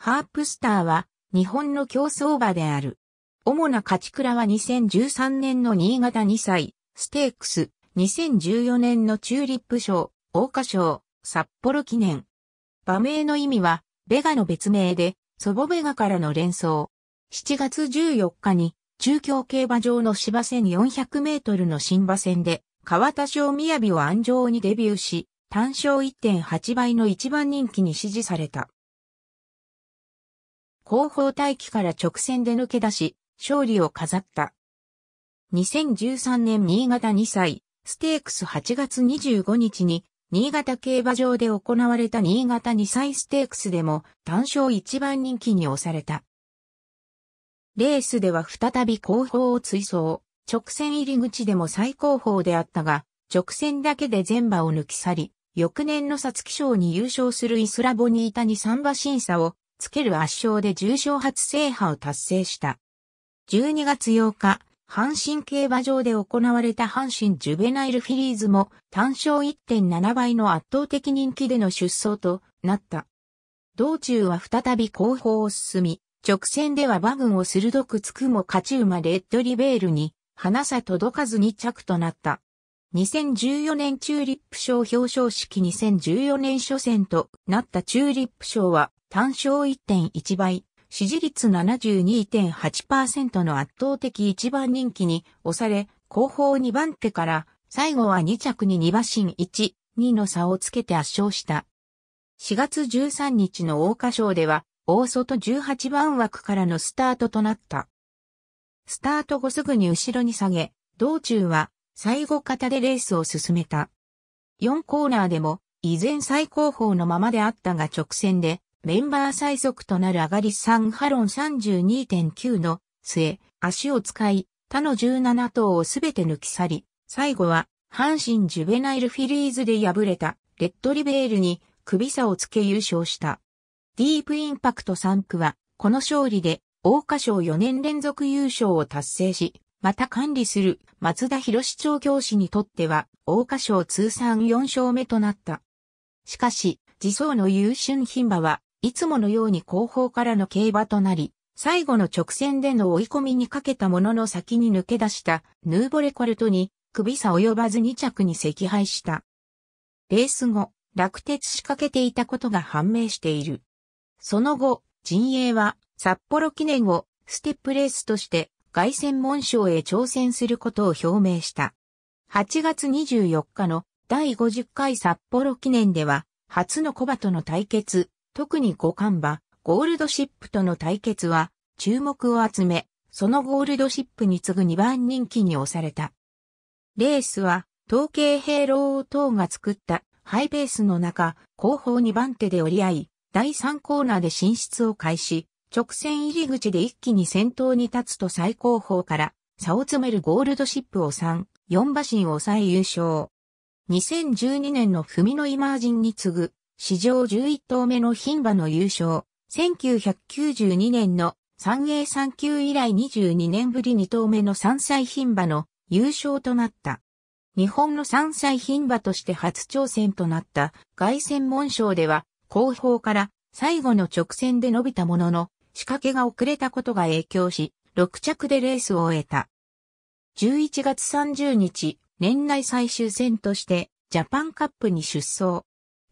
ハープスターは日本の競争馬である。主な勝ち倉は2013年の新潟2歳、ステークス、2014年のチューリップ賞、大花賞、札幌記念。馬名の意味は、ベガの別名で、祖母ベガからの連想。7月14日に、中京競馬場の芝線400メートルの新馬線で、川田賞雅を安城にデビューし、単勝1.8倍の一番人気に支持された。後方待機から直線で抜け出し、勝利を飾った。2013年新潟2歳、ステークス8月25日に、新潟競馬場で行われた新潟2歳ステークスでも単勝1番人気に押された。レースでは再び後方を追走、直線入り口でも最高峰であったが、直線だけで全馬を抜き去り、翌年の皐月賞に優勝するイスラボニータに3馬審査をつける圧勝で重賞初制覇を達成した。12月8日、阪神競馬場で行われた阪神ジュベナイルフィリーズも単勝1.7倍の圧倒的人気での出走となった。道中は再び後方を進み、直線では馬群を鋭く突くも勝ち馬レッドリベールに、花さ届かず2着となった。2014年チューリップ賞表彰式2014年初戦となったチューリップ賞は単勝1.1倍、支持率72.8%の圧倒的一番人気に押され、後方2番手から最後は2着に2馬身1、2の差をつけて圧勝した。4月13日の大花賞では、大外18番枠からのスタートとなった。スタート後すぐに後ろに下げ、道中は最後方でレースを進めた。4コーナーでも依然最高峰のままであったが直線でメンバー最速となるアガリサンハロン32.9の末、足を使い、他の17頭をすべて抜き去り、最後は、阪神ジュベナイルフィリーズで敗れた、レッドリベールに、首差をつけ優勝した。ディープインパクト3区は、この勝利で、大花賞4年連続優勝を達成し、また管理する松田博士調教師にとっては、大花賞通算4勝目となった。しかし、自走の優秀牝馬は、いつものように後方からの競馬となり、最後の直線での追い込みにかけたものの先に抜け出したヌーボレコルトに首差及ばず2着に赤敗した。レース後、落鉄しかけていたことが判明している。その後、陣営は札幌記念をステップレースとして凱旋門賞へ挑戦することを表明した。8月24日の第50回札幌記念では初のコバとの対決特に五冠馬、ゴールドシップとの対決は注目を集め、そのゴールドシップに次ぐ2番人気に押された。レースは、統計兵老等が作ったハイペースの中、後方2番手で折り合い、第3コーナーで進出を開始、直線入り口で一気に先頭に立つと最高峰から差を詰めるゴールドシップを3、4馬身を抑え優勝。2012年のみのイマージンに次ぐ史上11頭目の牝馬の優勝、1992年の三栄三級以来22年ぶり2頭目の3歳牝馬の優勝となった。日本の3歳牝馬として初挑戦となった外戦門賞では後方から最後の直線で伸びたものの仕掛けが遅れたことが影響し6着でレースを終えた。11月30日、年内最終戦としてジャパンカップに出走。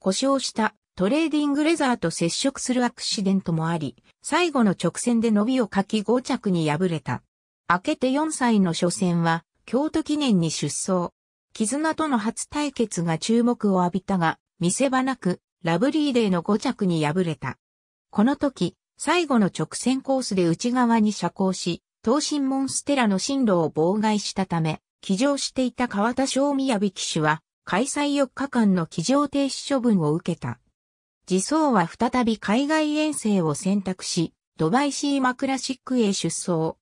故障したトレーディングレザーと接触するアクシデントもあり、最後の直線で伸びをかき5着に敗れた。明けて4歳の初戦は、京都記念に出走。絆との初対決が注目を浴びたが、見せ場なく、ラブリーデーの5着に敗れた。この時、最後の直線コースで内側に遮光し、東進モンステラの進路を妨害したため、騎乗していた川田正宮城騎手は、開催4日間の機上停止処分を受けた。自走は再び海外遠征を選択し、ドバイシーマクラシックへ出走。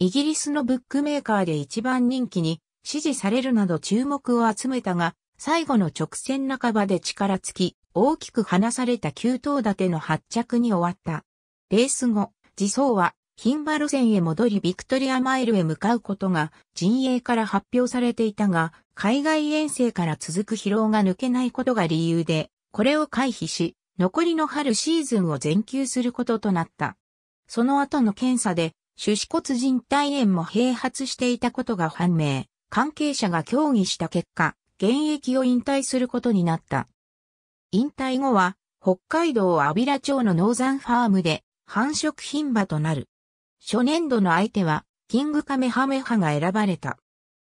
イギリスのブックメーカーで一番人気に支持されるなど注目を集めたが、最後の直線半ばで力尽き、大きく離された9頭立ての発着に終わった。レース後、自走はヒンバ路線へ戻りビクトリアマイルへ向かうことが陣営から発表されていたが、海外遠征から続く疲労が抜けないことが理由で、これを回避し、残りの春シーズンを全休することとなった。その後の検査で、手指骨靭帯炎も併発していたことが判明。関係者が協議した結果、現役を引退することになった。引退後は、北海道阿平町のノーザンファームで、繁殖品場となる。初年度の相手は、キングカメハメハが選ばれた。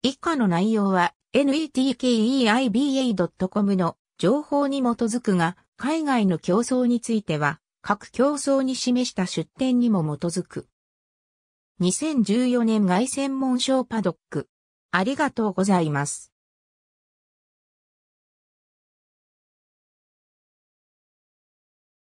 以下の内容は、n e t k e i b a c o m の情報に基づくが、海外の競争については、各競争に示した出典にも基づく。2014年外専門賞パドック。ありがとうございます。